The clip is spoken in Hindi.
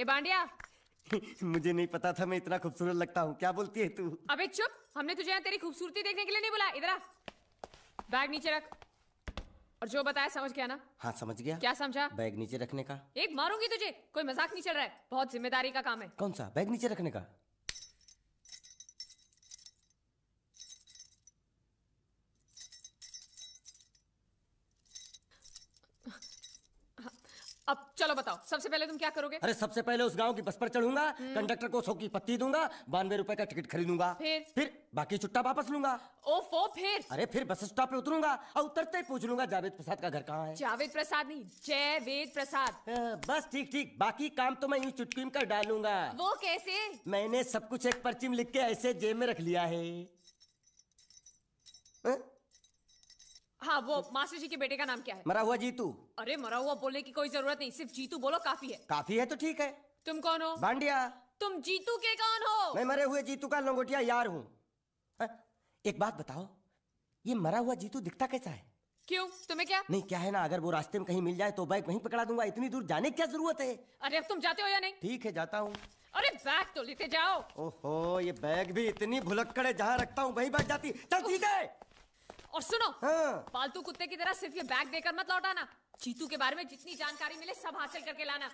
ए बांडिया मुझे नहीं पता था मैं इतना खूबसूरत लगता हूँ क्या बोलती है तू अबे चुप हमने तुझे यहाँ तेरी खूबसूरती देखने के लिए नहीं बोला इधर बैग नीचे रख और जो बताया समझ गया ना हाँ समझ गया क्या समझा बैग नीचे रखने का एक मारूंगी तुझे कोई मजाक नहीं चल रहा है बहुत जिम्मेदारी का काम है कौन सा बैग नीचे रखने का अब चलो बताओ सबसे पहले तुम क्या करोगे अरे सबसे पहले उस गांव की बस पर चढ़ूंगा हम्म। कंडक्टर को सौ की पत्ती दूंगा बानवे रुपए का टिकट खरीदूंगा फिर फिर बाकी छुट्टा वापस लूंगा ओफो फिर अरे फिर बस स्टॉप पे उतरूंगा और उतरते ही पूछ लूंगा जावेद प्रसाद का घर कहाँ है जावेद प्रसाद नहीं जयवेद प्रसाद बस ठीक ठीक बाकी काम तो मैं यूँ चुटकी में कर डालूंगा वो कैसे मैंने सब कुछ एक पर्ची में लिख के ऐसे जेब में रख लिया है हाँ वो मास्टर जी के बेटे का नाम क्या है मरा हुआ जीतू अरे मरा हुआ बोलने की कोई जरूरत नहीं सिर्फ जीतू बोलो काफी है काफी है तो ठीक है तुम कौन हो भांडिया तुम जीतू के कौन हो मैं मरे हुए जीतू का लंगोटिया यार हूँ एक बात बताओ ये मरा हुआ जीतू दिखता कैसा है क्यों तुम्हें क्या नहीं क्या है ना अगर वो रास्ते में कहीं मिल जाए तो बाइक वहीं पकड़ा दूंगा इतनी दूर जाने की क्या जरूरत है अरे अब तुम जाते हो या नहीं ठीक है जाता हूँ अरे बैग तो लेते जाओ ओहो ये बैग भी इतनी भुलक्कड़ है जहाँ रखता हूँ वही बैठ जाती चल है और सुनो हाँ। पालतू कुत्ते की तरह सिर्फ ये बैग देकर मत लौटाना चीतू के बारे में जितनी जानकारी मिले सब हासिल करके लाना